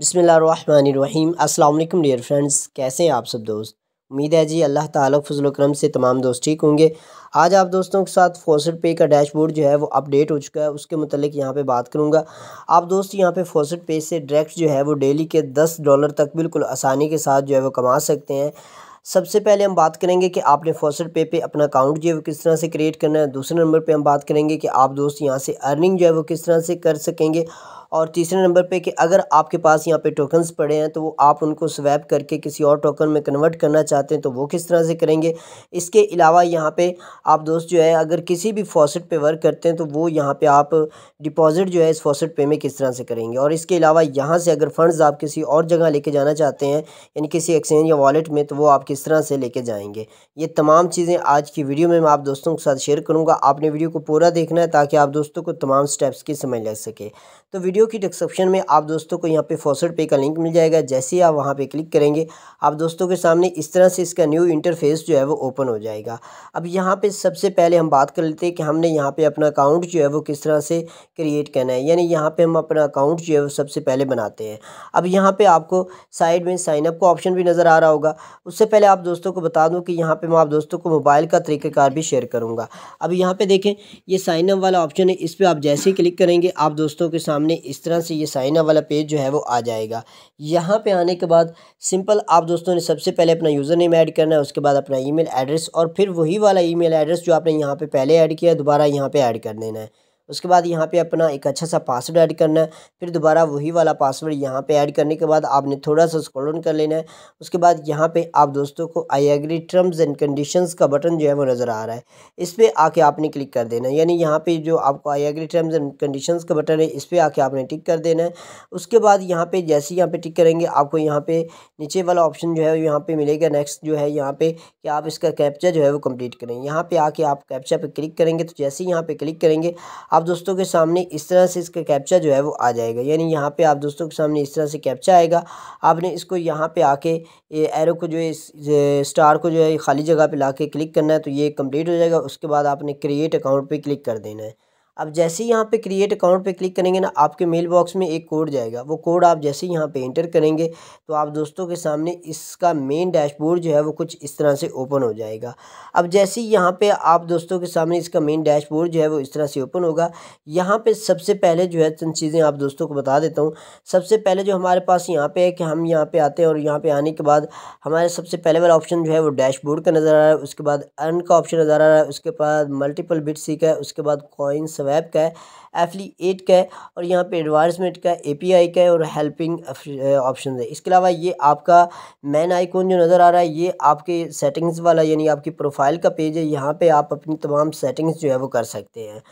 बसमीम अल्लाम dear friends कैसे हैं आप सब दोस्त उम्मीद है जी अल्लाह ताला फजल करम से तमाम दोस्त ठीक होंगे आज आप दोस्तों के साथ फोसट पे का डैशबोर्ड जो है वो अपडेट हो चुका है उसके मतलब यहाँ पे बात करूँगा आप दोस्त यहाँ पे फोसट पे से डायरेक्ट जो है वो डेली के दस डॉलर तक बिल्कुल आसानी के साथ जो है वो कमा सकते हैं सबसे पहले हम बात करेंगे कि आपने फोसट पे पे अपना अकाउंट जो है वो किस तरह से क्रिएट करना है दूसरे नंबर पे हम बात करेंगे कि आप दोस्त यहाँ से अर्निंग जो है वो किस तरह से कर सकेंगे और तीसरे नंबर पे कि अगर आपके पास यहाँ पे टोकन्स पड़े हैं तो वो आप उनको स्वैप करके किसी और टोकन में कन्वर्ट करना चाहते हैं तो वो किस तरह से करेंगे इसके अलावा यहाँ पे आप दोस्त जो है अगर किसी भी फॉसेट पे वर्क करते हैं तो वो यहाँ पे आप डिपॉजिट जो है इस फॉसेट पे में किस तरह से करेंगे और इसके अलावा यहाँ से अगर फंडस आप किसी और जगह लेके जाना चाहते हैं यानी किसी एक्सचेंज या वॉलेट में तो वो आप किस तरह से लेके जाएंगे ये तमाम चीज़ें आज की वीडियो में मैं आप दोस्तों के साथ शेयर करूँगा आपने वीडियो को पूरा देखना है ताकि आप दोस्तों को तमाम स्टेप्स की समझ लग सके तो वीडियो वीडियो की डिस्क्रिप्शन में आप दोस्तों को यहाँ पे फॉसड पे का लिंक मिल जाएगा जैसे ही आप वहाँ पे क्लिक करेंगे आप दोस्तों के सामने इस तरह से इसका न्यू इंटरफेस जो है वो ओपन हो जाएगा अब यहाँ पे सबसे पहले हम बात कर लेते हैं कि हमने यहाँ पे अपना अकाउंट जो है वो किस तरह से क्रिएट करना है यानी यहाँ पर हम अपना अकाउंट जो है वो सबसे पहले बनाते हैं अब यहाँ पर आपको साइड में साइनअप का ऑप्शन भी नज़र आ रहा होगा उससे पहले आप दोस्तों को बता दूँ कि यहाँ पर मैं आप दोस्तों को मोबाइल का तरीकेकार भी शेयर करूँगा अब यहाँ पर देखें ये साइनअप वाला ऑप्शन है इस पर आप जैसे ही क्लिक करेंगे आप दोस्तों के सामने इस तरह से ये साइन वाला पेज जो है वो आ जाएगा यहाँ पे आने के बाद सिंपल आप दोस्तों ने सबसे पहले अपना यूज़र नेम ऐड करना है उसके बाद अपना ईमेल एड्रेस और फिर वही वाला ईमेल एड्रेस जो आपने यहाँ पे पहले ऐड किया है दोबारा यहाँ पे ऐड कर देना है उसके बाद यहाँ पे अपना एक अच्छा सा पासवर्ड ऐड करना है फिर दोबारा वही वाला पासवर्ड यहाँ पे ऐड करने के बाद आपने थोड़ा सा स्क्रॉल डाउन कर लेना है उसके बाद यहाँ पे आप दोस्तों को I agree terms and conditions का बटन जो है वो नज़र आ रहा है इस पर आके आपने क्लिक कर देना है यानी यहाँ पे जो आपको I agree terms and condition का बटन है इस पर आके आपने टिक कर देना है उसके बाद यहाँ पे जैसे ही यहाँ पे टिक करेंगे आपको यहाँ पे नीचे वाला ऑप्शन जो है वो यहाँ पर मिलेगा नेक्स्ट जो है यहाँ पे कि आप इसका कैप्चा जो है वो कंप्लीट करें यहाँ पर आके आप कैप्चा पर क्लिक करेंगे तो जैसे ही यहाँ पर क्लिक करेंगे आप दोस्तों के सामने इस तरह से इसका कैप्चा जो है वो आ जाएगा यानी यहाँ पे आप दोस्तों के सामने इस तरह से कैप्चा आएगा आपने इसको यहाँ पे आके ये एरो को जो है स्टार को जो है खाली जगह पे ला के क्लिक करना है तो ये कंप्लीट हो जाएगा उसके बाद आपने क्रिएट अकाउंट पे क्लिक कर देना है अब जैसे ही यहाँ पे क्रिएट अकाउंट पे क्लिक करेंगे ना आपके मेल बॉक्स में एक कोड जाएगा वो कोड आप जैसे ही यहाँ पे एंटर करेंगे तो आप दोस्तों के सामने इसका मेन डैशबोर्ड जो है वो कुछ इस तरह से ओपन हो जाएगा अब जैसे ही यहाँ पे आप दोस्तों के सामने इसका मेन डैशबोर्ड जो है वो इस तरह से ओपन होगा यहाँ पर सबसे पहले जो है चंद तो चीज़ें आप दोस्तों को बता देता हूँ सबसे पहले जो हमारे पास यहाँ पर है कि हम यहाँ पर आते हैं और यहाँ पर आने के बाद हमारे सबसे पहले वाला ऑप्शन जो है वो डैशबोर्ड का नज़र आ रहा है उसके बाद अर्न का ऑप्शन नज़र आ रहा है उसके बाद मल्टीपल बिट सीख है उसके बाद कॉइन्स वेब का है एफिलिएट का है और यहाँ पे एडवांसमेंट का एपीआई का है और हेल्पिंग ऑप्शन uh, है इसके अलावा ये आपका मैन आइकॉन जो नज़र आ रहा है ये आपके सेटिंग्स वाला यानी आपकी प्रोफाइल का पेज है यहाँ पर आप अपनी तमाम सेटिंग्स जो है वो कर सकते हैं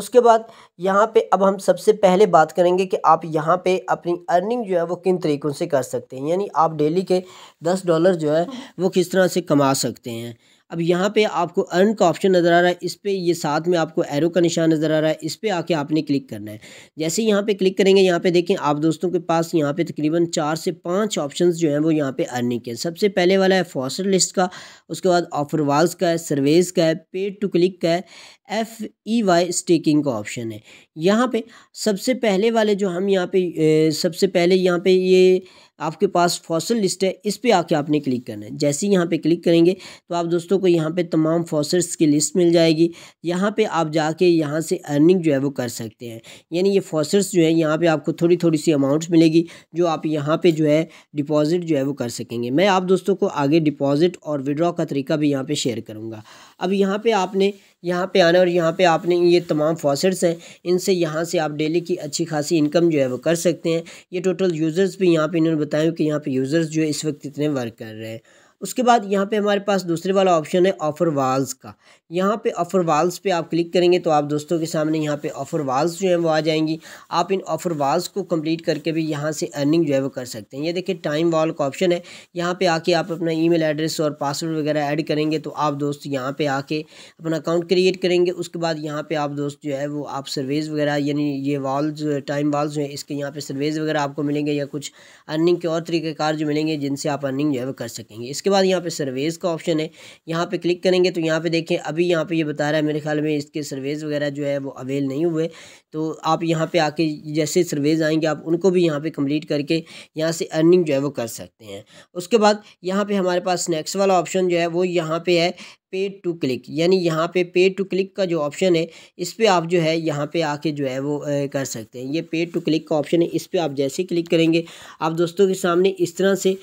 उसके बाद यहाँ पे अब हम सबसे पहले बात करेंगे कि आप यहाँ पे अपनी अर्निंग जो है वो किन तरीक़ों से कर सकते हैं यानी आप डेली के दस डॉलर जो है वो किस तरह से कमा सकते हैं अब यहाँ पे आपको अर्न का ऑप्शन नज़र आ रहा है इस पर ये साथ में आपको एरो का निशान नज़र आ रहा है इस पर आके आपने क्लिक करना है जैसे यहाँ पे क्लिक करेंगे यहाँ पे देखें आप दोस्तों के पास यहाँ पे तकरीबन चार से पाँच ऑप्शन जो हैं वो यहाँ पे अर्निंग के सबसे पहले वाला है फॉसर लिस्ट का उसके बाद ऑफर वाल्स का है सर्वेज का है पेड टू क्लिक का है एफ ई वाई स्टेकिंग का ऑप्शन है यहाँ पे सबसे पहले वाले जो हम यहाँ पे सबसे पहले यहाँ पे ये आपके पास फॉसल लिस्ट है इस पर आके आपने क्लिक करना है जैसे ही यहाँ पे क्लिक करेंगे तो आप दोस्तों को यहाँ पे तमाम फॉसल्स की लिस्ट मिल जाएगी यहाँ पे आप जाके यहाँ से अर्निंग जो है वो कर सकते हैं यानी ये फॉसल्स जो है यहाँ पे आपको थोड़ी थोड़ी सी अमाउंट्स मिलेगी जो आप यहाँ पे जो है डिपॉजिट जो है वो कर सकेंगे मैं आप दोस्तों को आगे डिपॉजिट और विड्रॉ का तरीका भी यहाँ पर शेयर करूँगा अब यहाँ पर आपने यहाँ पर आना है और यहाँ पे आपने ये तमाम फॉसेट्स हैं इनसे यहाँ से आप डेली की अच्छी खासी इनकम जो है वो कर सकते हैं ये टोटल यूज़र्स भी यहाँ पे इन्होंने बताया कि यहाँ पे यूज़र्स जो है इस वक्त इतने वर्क कर रहे हैं उसके बाद यहाँ पे हमारे पास दूसरे वाला ऑप्शन है ऑफर वाल्स का यहाँ पे ऑफर वाल्स पे आप क्लिक करेंगे तो आप दोस्तों के सामने यहाँ पे ऑफर वाल्स जो हैं वो आ जाएंगी आप इन ऑफर वाल्स को कंप्लीट करके भी यहाँ से अर्निंग जो है वो कर सकते हैं ये देखिए टाइम वॉल का ऑप्शन है यहाँ पर आके आप अपना ई एड्रेस और पासवर्ड वगैरह ऐड करेंगे तो आप दोस्त यहाँ पर आके अपना अकाउंट क्रिएट करेंगे उसके बाद यहाँ पर आप दोस्त जो है वो आप सर्वेज़ वगैरह यानी ये वाल्स टाइम वाल्स जो है इसके यहाँ पर सर्वेज़ वगैरह आपको मिलेंगे या कुछ अर्निंग के और तरीक़ेकार जो मिलेंगे जिनसे आप अर्निंग जो है वो कर सकेंगे इसके बाद यहाँ पे सर्वेज़ का ऑप्शन है यहाँ पे क्लिक करेंगे तो यहाँ पे देखें अभी यहाँ पे ये यह बता रहा है मेरे ख्याल में इसके सर्वेज़ वगैरह जो है वो अवेल नहीं हुए तो आप यहाँ पे आके जैसे सर्वेज आएंगे आप उनको भी यहाँ पे कंप्लीट करके यहाँ से अर्निंग जो है वो कर सकते हैं उसके बाद यहाँ पे हमारे पास नेक्स्ट वाला ऑप्शन जो है वो यहाँ पे है पे टू क्लिक यानी यहाँ पे पे टू क्लिक का जो ऑप्शन है इस पर आप जो है यहाँ पे आके जो है वो कर सकते हैं ये पे टू क्लिक का ऑप्शन है इस पर आप जैसे क्लिक करेंगे आप दोस्तों के सामने इस तरह से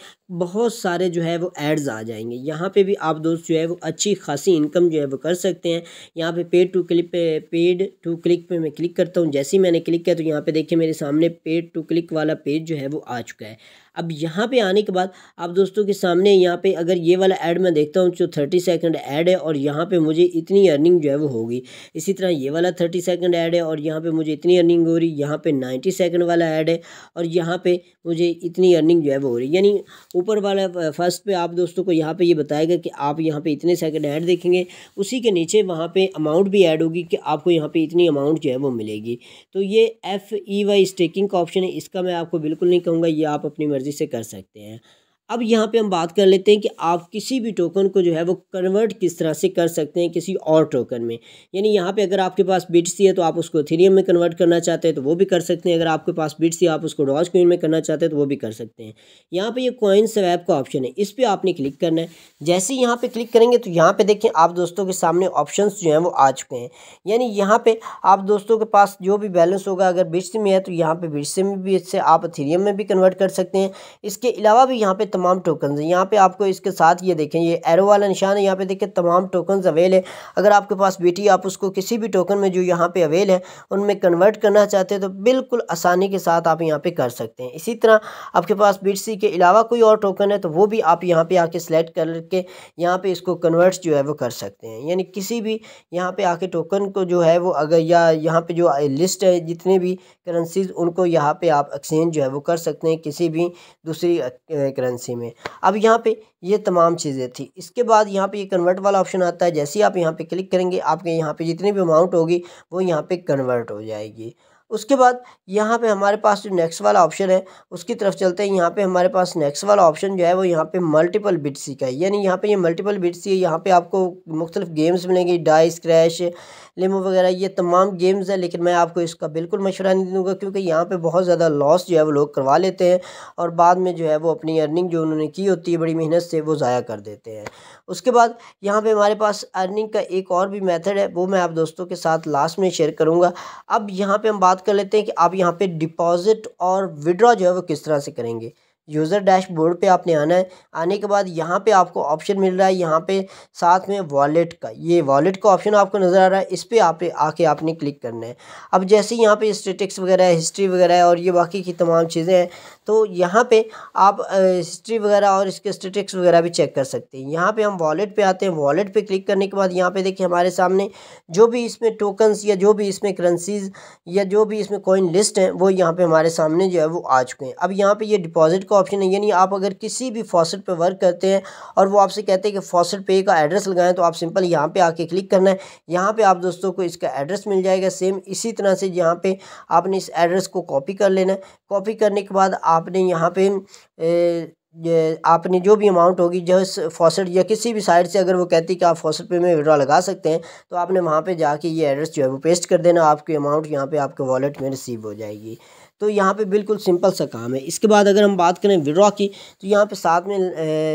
बहुत सारे जो है वो एड्स आ जाएंगे यहाँ पे भी आप दोस्त जो है वो अच्छी खासी इनकम जो है वो कर सकते हैं यहाँ पे पे टू क्लिक पे पेड टू क्लिक पे मैं क्लिक करता हूँ हूँ जैसे ही मैंने क्लिक किया तो यहाँ पे देखिए मेरे सामने पेड टू क्लिक वाला पेज जो है वो आ चुका है अब यहाँ पे आने के बाद आप दोस्तों के सामने यहाँ पे अगर ये वाला ऐड मैं देखता हूँ जो थर्टी सेकेंड ऐड है और यहाँ पे मुझे इतनी अर्निंग जो है वो होगी इसी तरह ये वाला थर्टी सेकेंड ऐड है और यहाँ पे मुझे इतनी अर्निंग हो रही यहाँ पे नाइन्टी सेकेंड वाला ऐड है और यहाँ पे मुझे इतनी अर्निंग जो है वो हो रही है यानी ऊपर वाला फर्स्ट पर आप दोस्तों को यहाँ पर ये यह बताएगा कि आप यहाँ पर इतने सेकेंड ऐड देखेंगे उसी के नीचे वहाँ पर अमाउंट भी ऐड होगी कि आपको यहाँ पर इतनी अमाउंट जो है वो मिलेगी तो ये एफ़ ई वाई स्टेकिंग का ऑप्शन है इसका मैं आपको बिल्कुल नहीं कहूँगा ये आप अपनी मर्ज़ी से कर सकते हैं अब यहाँ पे हम बात कर लेते हैं कि आप किसी भी टोकन को जो है वो कन्वर्ट किस तरह से कर सकते हैं किसी और टोकन में यानी यहाँ पे अगर आपके पास बिट्स है तो आप उसको थीरियम में कन्वर्ट करना चाहते हैं तो वो भी कर सकते हैं अगर आपके पास बिट्स है आप उसको डॉज क्वीन में करना चाहते हैं तो वो भी कर सकते हैं यहाँ पर ये कॉइन स्वैप का ऑप्शन है इस पर आपने क्लिक करना है जैसे ही यहाँ पर क्लिक करेंगे तो यहाँ पर देखें आप दोस्तों के सामने ऑप्शन जो हैं वो आ चुके हैं यानी यहाँ पर आप दोस्तों के पास जो भी बैलेंस होगा अगर बिट्स में है तो यहाँ पर बिट्स में भी इससे आप थीरियम में भी कन्वर्ट कर सकते हैं इसके अलावा भी यहाँ पर तमाम टोकन यहाँ पे आपको इसके साथ ये देखें ये एरो वाला निशान है यहाँ पे देखिए तमाम टोकन अवेल है अगर आपके पास बीटी आप उसको किसी भी टोकन में जो यहाँ पे अवेल है उनमें कन्वर्ट करना चाहते हैं तो बिल्कुल आसानी के साथ आप यहाँ पे कर सकते हैं इसी तरह आपके पास बी के अलावा कोई और टोकन है तो वो भी आप यहाँ पे आके सेलेक्ट करके यहाँ पे इसको कन्वर्ट जो है वो कर सकते हैं यानी किसी भी यहाँ पे आके टोकन को जो है वो अगर या यहाँ पे जो लिस्ट है जितने भी करेंसीज उनको यहाँ पे आप एक्सचेंज जो है वो कर सकते हैं किसी भी दूसरी करेंसी करेंसी में अब यहाँ पे ये तमाम चीज़ें थी इसके बाद यहाँ पे ये कन्वर्ट वाला ऑप्शन आता है जैसे ही आप यहाँ पे क्लिक करेंगे आपके यहाँ पे जितनी भी अमाउंट होगी वो यहाँ पे कन्वर्ट हो जाएगी उसके बाद यहाँ पे हमारे पास जो नेक्स्ट वाला ऑप्शन है उसकी तरफ चलते हैं यहाँ पे हमारे पास नेक्स्ट वाला ऑप्शन जो है वो यहाँ पे मल्टीपल बिट्सी का है यानी यहाँ पे ये यह मल्टीपल बिट्सी है यहाँ पे आपको मुख्तलिफ गेम्स मिलेंगी डाइस क्रैश लेमो वगैरह ये तमाम गेम्स हैं लेकिन मैं आपको इसका बिल्कुल मशवरा नहीं दूंगा क्योंकि यहाँ पे बहुत ज़्यादा लॉस जो है वो लोग करवा लेते हैं और बाद में जो है वो अपनी अर्निंग जो उन्होंने की होती है बड़ी मेहनत से वो ज़ाया कर देते हैं उसके बाद यहाँ पर हमारे पास अर्निंग का एक और भी मैथड है वो मैं आप दोस्तों के साथ लास्ट में शेयर करूँगा अब यहाँ पर हम बात कर लेते हैं कि आप यहाँ पर डिपॉज़िट और विड्रॉ जो है वो किस तरह से करेंगे यूज़र डैशबोर्ड पे आपने आना है आने के बाद यहाँ पे आपको ऑप्शन मिल रहा है यहाँ पे साथ में वॉलेट का ये वॉलेट का ऑप्शन आपको नज़र आ रहा है इस पर आप आके आपने क्लिक करना है अब जैसे यहाँ पे स्टेटिक्स वगैरह हिस्ट्री वगैरह और ये बाकी की तमाम चीज़ें हैं तो यहाँ पे आप हिस्ट्री वगैरह और इसके स्टेटिक्स वगैरह भी चेक कर सकते हैं यहाँ पर हम वॉलेट पर आते हैं वॉलेट पर क्लिक करने के बाद यहाँ पे देखिए हमारे सामने जो भी इसमें टोकन्स या जो भी इसमें करेंसीज या जो भी इसमें कॉइन लिस्ट हैं वो यहाँ पर हमारे सामने जो है वो आ चुके हैं अब यहाँ पर ये डिपॉजिट का तो ऑप्शन है यानी आप अगर किसी भी फॉसेट पे वर्क करते हैं और वो आपसे कहते हैं कि फॉसेट पे का एड्रेस लगाएं तो आप सिंपल यहाँ पे आके क्लिक करना है यहाँ पे आप दोस्तों को इसका एड्रेस मिल जाएगा सेम इसी तरह से यहाँ पे आपने इस एड्रेस को कॉपी कर लेना है कॉपी करने के बाद आपने यहाँ पे ए, आपने जो भी अमाउंट होगी जो फॉसेट या किसी भी साइट से अगर वो कहती कि आप फॉसेट पे में विड्रॉ लगा सकते हैं तो आपने वहाँ पे जाके ये एड्रेस जो है वो पेस्ट कर देना आपकी अमाउंट यहाँ पे आपके वॉलेट में रिसीव हो जाएगी तो यहाँ पे बिल्कुल सिंपल सा काम है इसके बाद अगर हम बात करें विड्रॉ की तो यहाँ पे साथ में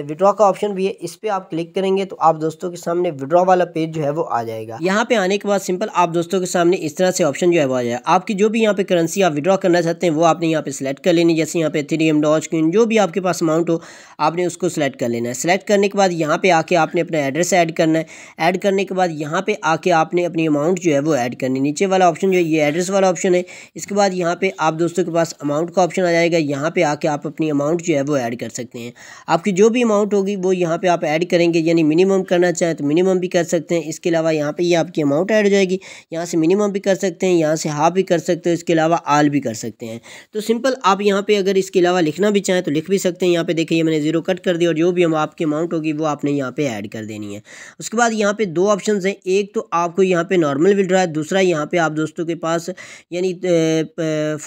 विड्रॉ का ऑप्शन भी है इस पर आप क्लिक करेंगे तो आप दोस्तों के सामने विड्रॉ वाला पेज जो है वो आ जाएगा यहाँ पे आने के बाद सिंपल आप दोस्तों के सामने इस तरह से ऑप्शन जो है वो आ जाएगा आपकी जो भी यहाँ पे करेंसी आप विड्रॉ करना चाहते हैं वो आपने यहाँ पे सिलेक्ट कर लेनी जैसे यहाँ पे थ्री एम डॉज जो भी आपके पास अमाउंट हो आपने उसको सिलेक्ट कर लेना है सिलेक्ट करने के बाद यहाँ पे आके आपने अपना एड्रेस ऐड करना है ऐड करने के बाद यहाँ पे आके आपने अपनी अमाउंट जो है वो ऐड करनी नीचे वाला ऑप्शन जो है ये एड्रेस वाला ऑप्शन है इसके बाद यहाँ पे आप दोस्तों दोस्तों के पास अमाउंट का ऑप्शन आ जाएगा यहाँ पे आके आप अपनी अमाउंट जो है वो ऐड कर सकते हैं आपकी जो भी अमाउंट होगी वो यहाँ पे आप ऐड करेंगे यानी मिनिमम करना चाहें तो मिनिमम भी कर सकते हैं इसके अलावा यहाँ पे ये यह आपकी अमाउंट ऐड हो जाएगी यहाँ से मिनिमम भी कर सकते हैं यहाँ से हाफ भी कर सकते हैं इसके अलावा आल भी कर सकते हैं तो सिंपल आप यहाँ पर अगर इसके अलावा लिखना भी चाहें तो लिख भी सकते हैं यहाँ पर देखिए मैंने जीरो कट कर दिया और जो भी हम आपकी अमाउंट होगी वो आपने यहाँ पर ऐड कर देनी है उसके बाद यहाँ पर दो ऑप्शन हैं एक तो आपको यहाँ पर नॉर्मल विड्रा है दूसरा यहाँ पर आप दोस्तों के पास यानी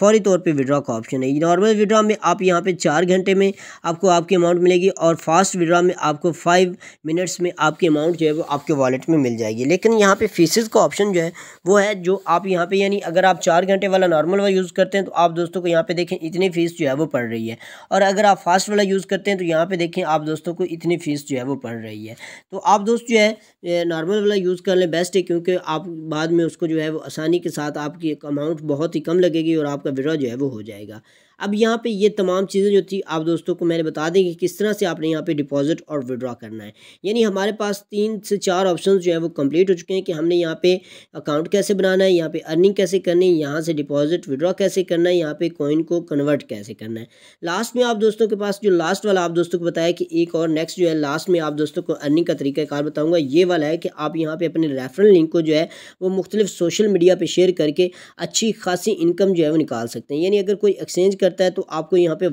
फौरी तौर पे विड्रॉ का ऑप्शन है नॉर्मल विड्रॉ में आप यहाँ पे चार घंटे में आपको आपकी अमाउंट मिलेगी और फास्ट विड्रॉ में आपको फाइव मिनट्स में आपकी अमाउंट जो है वो आपके वॉलेट में मिल जाएगी लेकिन यहाँ पे फीसिस का ऑप्शन जो है वो है जो आप यहाँ पे यानी अगर आप चार घंटे वाला नॉर्मल वाला यूज़ करते हैं तो आप दोस्तों को यहाँ पर देखें इतनी फ़ीस जो है वो पड़ रही है और अगर आप फास्ट वाला यूज़ करते हैं तो यहाँ पर देखें आप दोस्तों को इतनी फ़ीस जो है वो पड़ रही है तो आप दोस्त जो है नॉर्मल वाला यूज़ कर लें बेस्ट है क्योंकि आप बाद में उसको जो है वो आसानी के साथ आपकी अमाउंट बहुत ही कम लगेगी और आपका विड्रॉ जो है वो हो जाएगा अब यहाँ पे ये तमाम चीज़ें जो थी आप दोस्तों को मैंने बता दें कि किस तरह से आपने यहाँ पे डिपॉजिट और विड्रॉ करना है यानी हमारे पास तीन से चार ऑप्शन जो है वो कंप्लीट हो चुके हैं कि हमने यहाँ पे अकाउंट कैसे बनाना है यहाँ पे अर्निंग कैसे करनी है यहाँ से डिपॉजिट विड्रॉ कैसे करना है यहाँ पे कॉइन को कन्वर्ट कैसे करना है लास्ट में आप दोस्तों के पास जो लास्ट वाला आप दोस्तों को बताया कि एक और नेक्स्ट जो है लास्ट में आप दोस्तों को अर्निंग का तरीकाकार बताऊँगा ये वाला है कि आप यहाँ पर अपने रेफरल लिंक को जो है वो मुख्तलिफ सोशल मीडिया पर शेयर करके अच्छी खासी इनकम जो है वो निकाल सकते हैं यानी अगर कोई एक्सचेंज कर करता है तो आपको यहाँ पे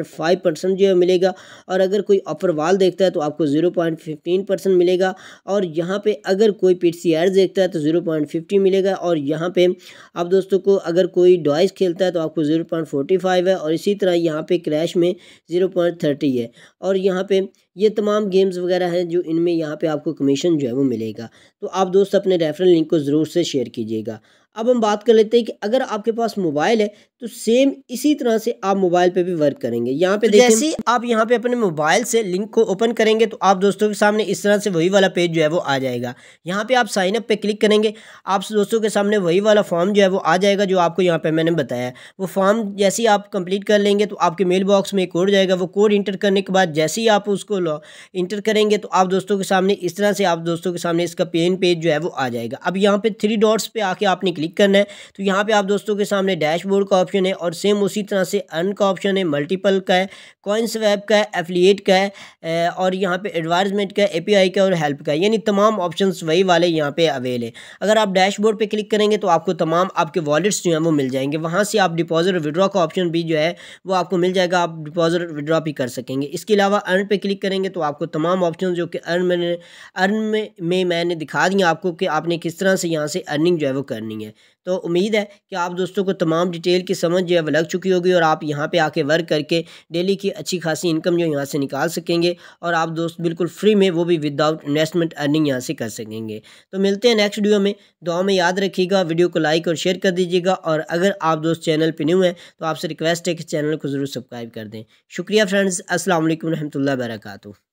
1.5 परसेंट जो है मिलेगा और अगर कोई ऑफर वाल देखता है तो आपको 0.15 परसेंट मिलेगा और यहाँ पे अगर कोई पी देखता है तो 0.50 मिलेगा और यहाँ पे आप दोस्तों को अगर कोई डॉइस खेलता है तो आपको 0.45 है और इसी तरह यहाँ पे क्रैश में थर्टी है और यहाँ पर ये तमाम गेम्स वगैरह हैं जो इनमें यहाँ पे आपको कमीशन जो है वो मिलेगा तो आप दोस्त अपने रेफरल लिंक को ज़रूर से शेयर कीजिएगा अब हम बात कर लेते हैं कि अगर आपके पास मोबाइल है तो सेम इसी तरह से आप मोबाइल पे भी वर्क करेंगे यहाँ पे तो जैसे आप यहाँ पे अपने मोबाइल से लिंक को ओपन करेंगे तो आप दोस्तों के सामने इस तरह से वही वाला पेज जो है वो आ जाएगा यहाँ पे आप साइन अप पे क्लिक करेंगे आप दोस्तों के सामने वही वाला फॉर्म जो है वो आ जाएगा जो आपको यहाँ पे मैंने बताया वो फॉर्म जैसे ही आप कंप्लीट कर लेंगे तो आपके मेल बॉक्स में कोड जाएगा वो कोड इंटर करने के बाद जैसे ही आप उसको इंटर करेंगे तो आप दोस्तों के सामने इस तरह से आप दोस्तों के सामने इसका पेन पेज जो है वो आ जाएगा अब यहाँ पे थ्री डॉट्स पे आके आपने क्लिक करना है तो यहाँ पे आप दोस्तों के सामने डैशबोर्ड का ऑप्शन है और सेम उसी तरह से अर्न का ऑप्शन है मल्टीपल का है कॉइन्स वेब का है एफिलिएट का है और यहाँ पे एडवाइजमेंट का ए का और हेल्प का यानी तमाम ऑप्शन वही वाले यहाँ पर अवेल है अगर आप डैशबोर्ड पर क्लिक करेंगे तो आपको तमाम आपके वॉलेट्स जो हैं वो मिल जाएंगे वहाँ से आप डिपॉजिट विड्रॉ का ऑप्शन भी जो है वो आपको मिल जाएगा आप डिपॉजिट विड्रॉ भी कर सकेंगे इसके अलावा अर्न पर क्लिक करेंगे तो आपको तमाम ऑप्शन जो कि अर्न मैंने अर्न में, में मैंने दिखा दिया आपको कि आपने किस तरह से यहाँ से अर्निंग जो है वो करनी है हैं तो उम्मीद है कि आप दोस्तों को तमाम डिटेल की समझ जो है वो लग चुकी होगी और आप यहाँ पे आके वर्क करके डेली की अच्छी खासी इनकम जो यहाँ से निकाल सकेंगे और आप दोस्त बिल्कुल फ्री में वो भी विदाउट इन्वेस्टमेंट अर्निंग यहाँ से कर सकेंगे तो मिलते हैं नेक्स्ट वीडियो में दुआ में याद रखिएगा वीडियो को लाइक और शेयर कर दीजिएगा और अगर आप दोस्त चैनल पर न्यू हैं तो आपसे रिक्वेस्ट है कि चैनल को ज़रूर सब्सक्राइब कर दें शुक्रिया फ्रेंड्स असल वरहमल वर्का